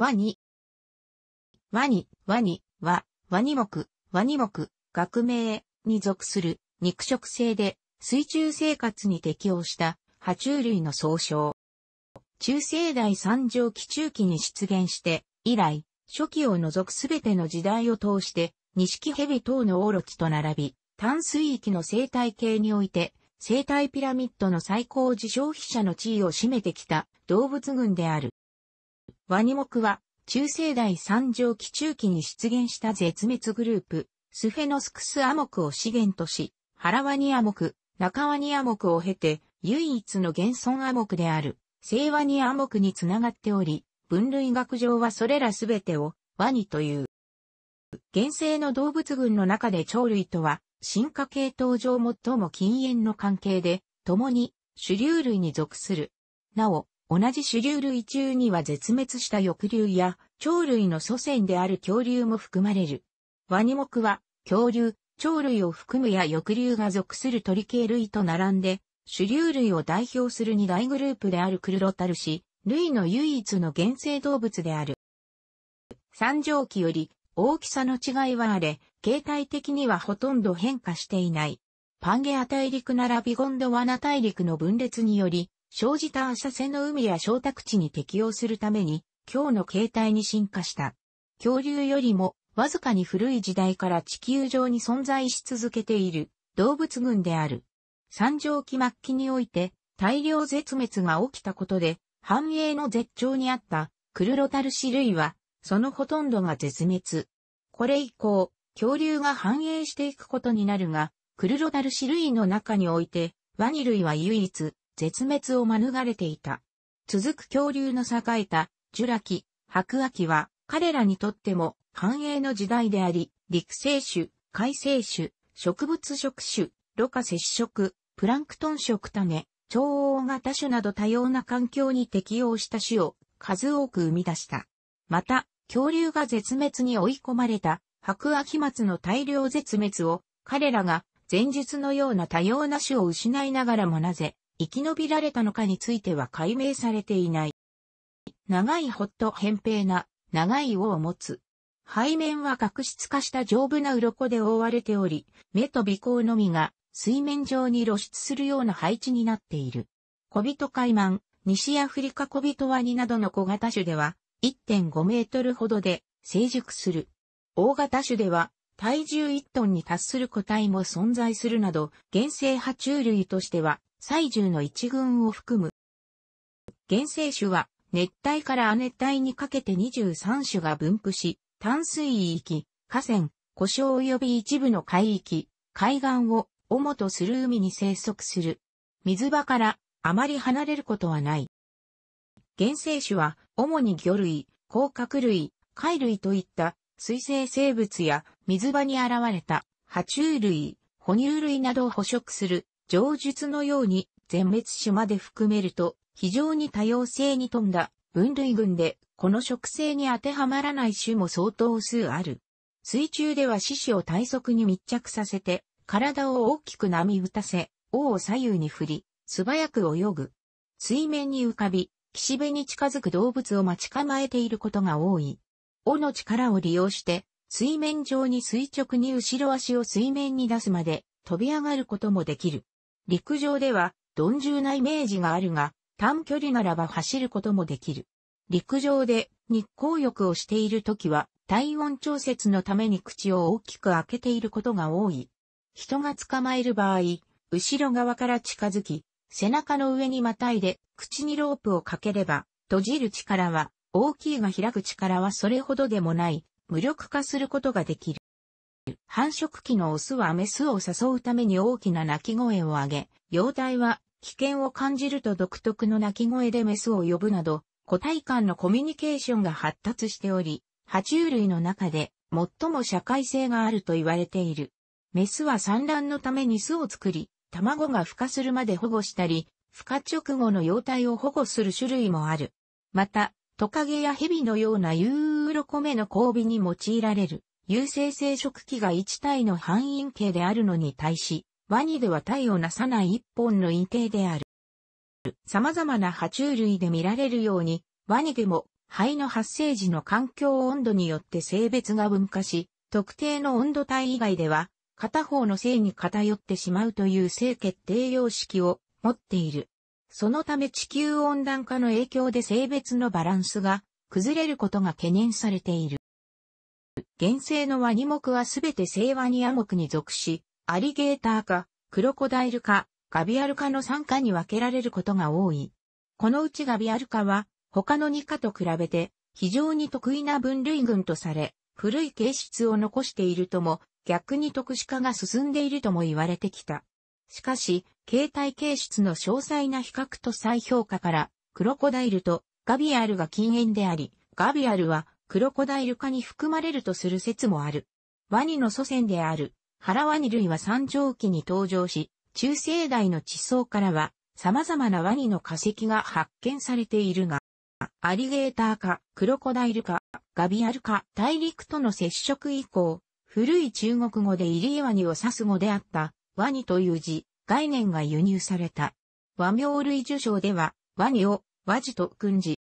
ワニ。ワニ、ワニは、ワニ目、ワニ目、学名に属する肉食性で水中生活に適応した爬虫類の総称。中生代三条期中期に出現して以来、初期を除くすべての時代を通して、錦蛇等のオロチと並び、淡水域の生態系において、生態ピラミッドの最高受消費者の地位を占めてきた動物群である。ワニ目は、中世代三条期中期に出現した絶滅グループ、スフェノスクスアモクを資源とし、ハラワニアモク、中ワニアモクを経て、唯一の現存アモクである、聖ワニアモクにつながっており、分類学上はそれらすべてを、ワニという。現生の動物群の中で鳥類とは、進化系統上最も禁煙の関係で、共に、種竜類に属する。なお、同じ種流類中には絶滅した翼竜や鳥類の祖先である恐竜も含まれる。ワニ目は恐竜、鳥類を含むや翼竜が属する鳥系類と並んで、種流類を代表する二大グループであるクルロタルシ、類の唯一の原生動物である。三畳紀より大きさの違いはあれ、形態的にはほとんど変化していない。パンゲア大陸ならビゴンドワナ大陸の分裂により、生じた浅瀬の海や小宅地に適応するために、今日の形態に進化した。恐竜よりも、わずかに古い時代から地球上に存在し続けている動物群である。三畳期末期において大量絶滅が起きたことで繁栄の絶頂にあったクルロタルシ類はそのほとんどが絶滅。これ以降、恐竜が繁栄していくことになるが、クルロタルシ類の中においてワニ類は唯一絶滅を免れていた。続く恐竜の栄えた、ジュラ紀、白亜紀は、彼らにとっても繁栄の時代であり、陸生種、海生種、植物食種、ろ過接触、プランクトン食種、超大型種など多様な環境に適応した種を数多く生み出した。また、恐竜が絶滅に追い込まれた白亜紀末の大量絶滅を彼らが前述のような多様な種を失いながらもなぜ生き延びられたのかについては解明されていない。長いホット扁平な長い尾を持つ。背面は角質化した丈夫な鱗で覆われており、目と鼻孔のみが水面上に露出するような配置になっている。小人海満、西アフリカ小人ワニなどの小型種では1.5メートルほどで成熟する。大型種では体重1トンに達する個体も存在するなど、原生爬虫類としては西獣の一群を含む。原生種は熱帯から亜熱帯にかけて23種が分布し、淡水域、河川、湖沼及び一部の海域、海岸を主とする海に生息する。水場からあまり離れることはない。原生種は主に魚類、甲殻類、貝類といった水生生物や水場に現れた爬虫類、哺乳類などを捕食する上述のように全滅種まで含めると非常に多様性に富んだ分類群でこの植生に当てはまらない種も相当数ある。水中では四肢を体側に密着させて体を大きく波打たせ、尾を左右に振り、素早く泳ぐ。水面に浮かび、岸辺に近づく動物を待ち構えていることが多い。尾の力を利用して、水面上に垂直に後ろ足を水面に出すまで飛び上がることもできる。陸上では、鈍重なイメージがあるが、短距離ならば走ることもできる。陸上で日光浴をしているときは、体温調節のために口を大きく開けていることが多い。人が捕まえる場合、後ろ側から近づき、背中の上にまたいで、口にロープをかければ、閉じる力は、大きいが開く力はそれほどでもない、無力化することができる。繁殖期のオスはメスを誘うために大きな鳴き声を上げ、幼体は危険を感じると独特の鳴き声でメスを呼ぶなど、個体間のコミュニケーションが発達しており、爬虫類の中で最も社会性があると言われている。メスは産卵のために巣を作り、卵が孵化するまで保護したり、孵化直後の幼体を保護する種類もある。また、トカゲやヘビのようなユーロコメの交尾に用いられる。有性生殖器が1体の半陰形であるのに対し、ワニでは体をなさない一本の陰形である。様々な爬虫類で見られるように、ワニでも肺の発生時の環境温度によって性別が分化し、特定の温度帯以外では、片方の性に偏ってしまうという性決定様式を持っている。そのため地球温暖化の影響で性別のバランスが崩れることが懸念されている。原生のワニ目はすべて正ワニア目に属し、アリゲーターか、クロコダイルか、ガビアル科の3科に分けられることが多い。このうちガビアル科は、他の2科と比べて、非常に得意な分類群とされ、古い形質を残しているとも、逆に特殊化が進んでいるとも言われてきた。しかし、形態形質の詳細な比較と再評価から、クロコダイルとガビアルが禁煙であり、ガビアルはクロコダイル科に含まれるとする説もある。ワニの祖先である、原ワニ類は山頂期に登場し、中世代の地層からは、様々なワニの化石が発見されているが、アリゲーターか、クロコダイルか、ガビアルか、大陸との接触以降、古い中国語でイリエワニを指す語であった、ワニという字、概念が輸入された。和名類受賞では、ワニを、和字と訓示、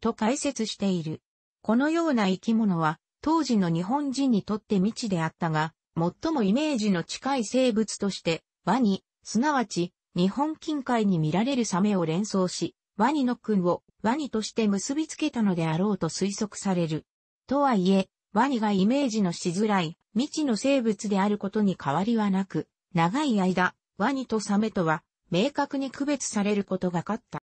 と解説している。このような生き物は当時の日本人にとって未知であったが、最もイメージの近い生物として、ワニ、すなわち日本近海に見られるサメを連想し、ワニの君をワニとして結びつけたのであろうと推測される。とはいえ、ワニがイメージのしづらい未知の生物であることに変わりはなく、長い間、ワニとサメとは明確に区別されることがかった。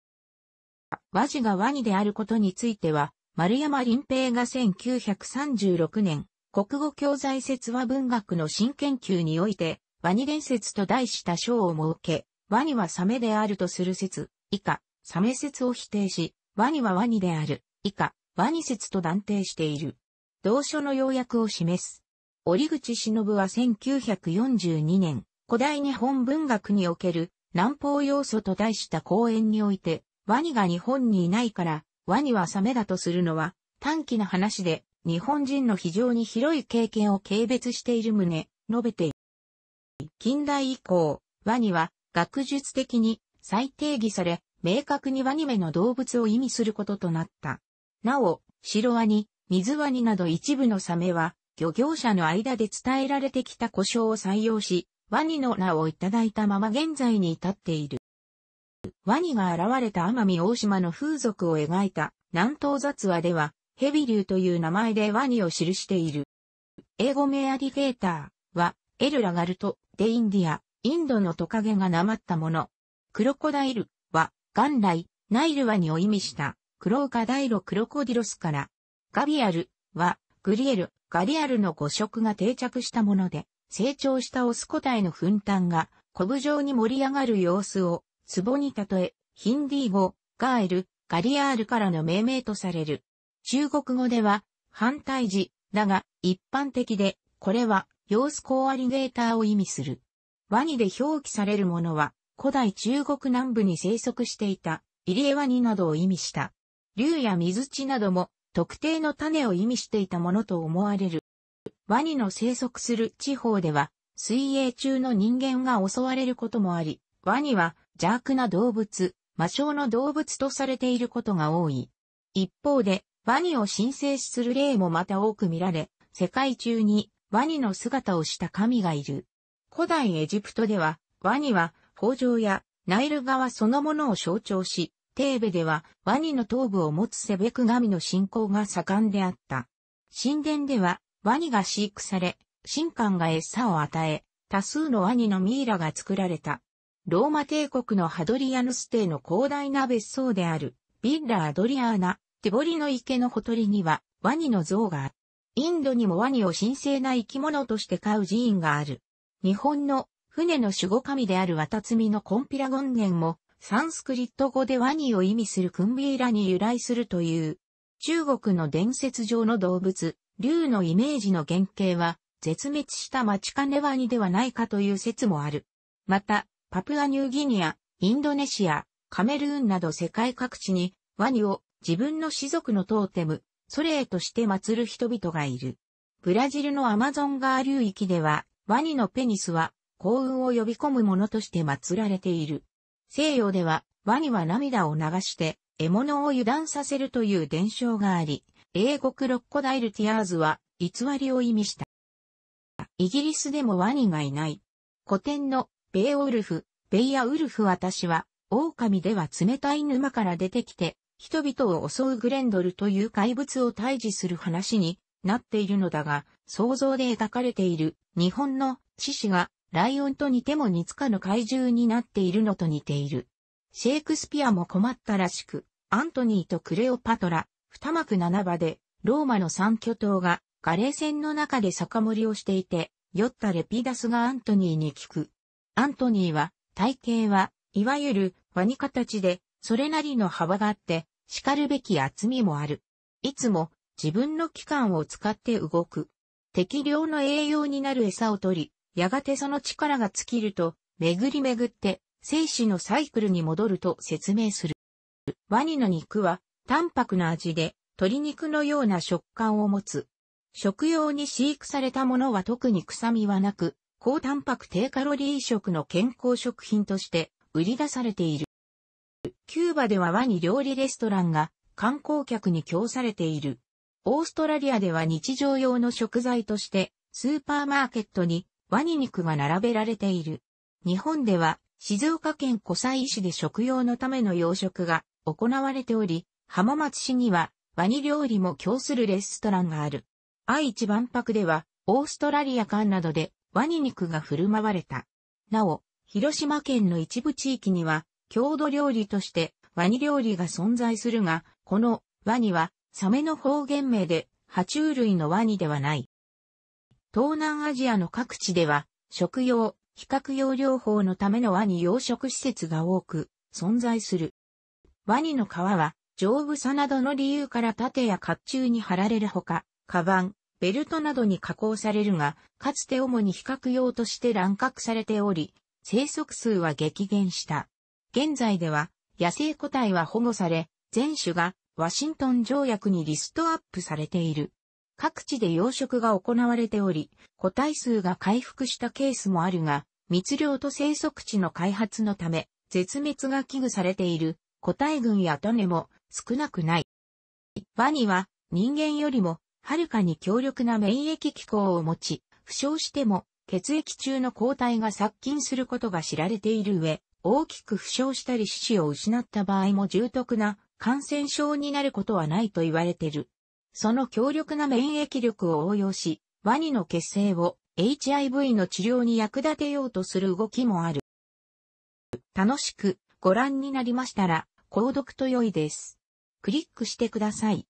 ワジがワニであることについては、丸山林平が1936年、国語教材説話文学の新研究において、ワニ伝説と題した章を設け、ワニはサメであるとする説、以下、サメ説を否定し、ワニはワニである、以下、ワニ説と断定している。同書の要約を示す。折口忍は1942年、古代日本文学における南方要素と題した講演において、ワニが日本にいないから、ワニはサメだとするのは短期な話で日本人の非常に広い経験を軽蔑している旨、述べている。近代以降、ワニは学術的に再定義され、明確にワニ目の動物を意味することとなった。なお、白ワニ、水ワニなど一部のサメは、漁業者の間で伝えられてきた故障を採用し、ワニの名をいただいたまま現在に至っている。ワニが現れた奄美大島の風俗を描いた南東雑話では、ヘビリューという名前でワニを記している。英語名アリゲーターは、エルラガルト、デインディア、インドのトカゲがなまったもの。クロコダイルは、元来、ナイルワニを意味した、クローカダイロクロコディロスから、ガビアルは、グリエル、ガリアルの語色が定着したもので、成長したオス個体の粉炭が、コブ状に盛り上がる様子を、壺に例え、ヒンディー語、ガエル、ガリアールからの命名とされる。中国語では、反対字、だが、一般的で、これは、様子コーアリネーターを意味する。ワニで表記されるものは、古代中国南部に生息していた、イリエワニなどを意味した。竜や水地なども、特定の種を意味していたものと思われる。ワニの生息する地方では、水泳中の人間が襲われることもあり、ワニは邪悪な動物、魔性の動物とされていることが多い。一方で、ワニを神聖視する例もまた多く見られ、世界中にワニの姿をした神がいる。古代エジプトでは、ワニは豊穣やナイル川そのものを象徴し、テーベではワニの頭部を持つセベク神の信仰が盛んであった。神殿ではワニが飼育され、神官が餌を与え、多数のワニのミイラが作られた。ローマ帝国のハドリアヌス帝の広大な別荘である、ビッラ・アドリアーナ、ィボリの池のほとりには、ワニの像がある。インドにもワニを神聖な生き物として飼う寺院がある。日本の船の守護神であるワタツミのコンピラゴンゲンも、サンスクリット語でワニを意味するクンビーラに由来するという、中国の伝説上の動物、竜のイメージの原型は、絶滅したマチカネワニではないかという説もある。また、パプアニューギニア、インドネシア、カメルーンなど世界各地にワニを自分の士族のトーテム、ソレーとして祀る人々がいる。ブラジルのアマゾン川流域ではワニのペニスは幸運を呼び込むものとして祀られている。西洋ではワニは涙を流して獲物を油断させるという伝承があり、英国ロッコダイルティアーズは偽りを意味した。イギリスでもワニがいない。古典のベイオウルフ、ベイアウルフ私は、狼では冷たい沼から出てきて、人々を襲うグレンドルという怪物を退治する話になっているのだが、想像で描かれている日本の獅子がライオンと似ても似つかぬ怪獣になっているのと似ている。シェイクスピアも困ったらしく、アントニーとクレオパトラ、二幕七場で、ローマの三巨頭がガレー戦の中で酒盛りをしていて、酔ったレピダスがアントニーに聞く。アントニーは、体型は、いわゆる、ワニ形で、それなりの幅があって、叱るべき厚みもある。いつも、自分の器官を使って動く。適量の栄養になる餌を取り、やがてその力が尽きると、巡り巡って、生死のサイクルに戻ると説明する。ワニの肉は、淡白な味で、鶏肉のような食感を持つ。食用に飼育されたものは特に臭みはなく、高タンパク低カロリー食の健康食品として売り出されている。キューバではワニ料理レストランが観光客に供されている。オーストラリアでは日常用の食材としてスーパーマーケットにワニ肉が並べられている。日本では静岡県湖西市で食用のための養殖が行われており、浜松市にはワニ料理も供するレストランがある。愛知万博ではオーストラリア間などでワニ肉が振る舞われた。なお、広島県の一部地域には、郷土料理としてワニ料理が存在するが、このワニはサメの方言名で、爬虫類のワニではない。東南アジアの各地では、食用、比較用療法のためのワニ養殖施設が多く存在する。ワニの皮は丈夫さなどの理由から盾や甲冑に貼られるほか、カバン、ベルトなどに加工されるが、かつて主に比較用として乱獲されており、生息数は激減した。現在では、野生個体は保護され、全種がワシントン条約にリストアップされている。各地で養殖が行われており、個体数が回復したケースもあるが、密漁と生息地の開発のため、絶滅が危惧されている個体群や種も少なくない。ワニは人間よりもはるかに強力な免疫機構を持ち、負傷しても血液中の抗体が殺菌することが知られている上、大きく負傷したり四肢を失った場合も重篤な感染症になることはないと言われている。その強力な免疫力を応用し、ワニの血清を HIV の治療に役立てようとする動きもある。楽しくご覧になりましたら、購読と良いです。クリックしてください。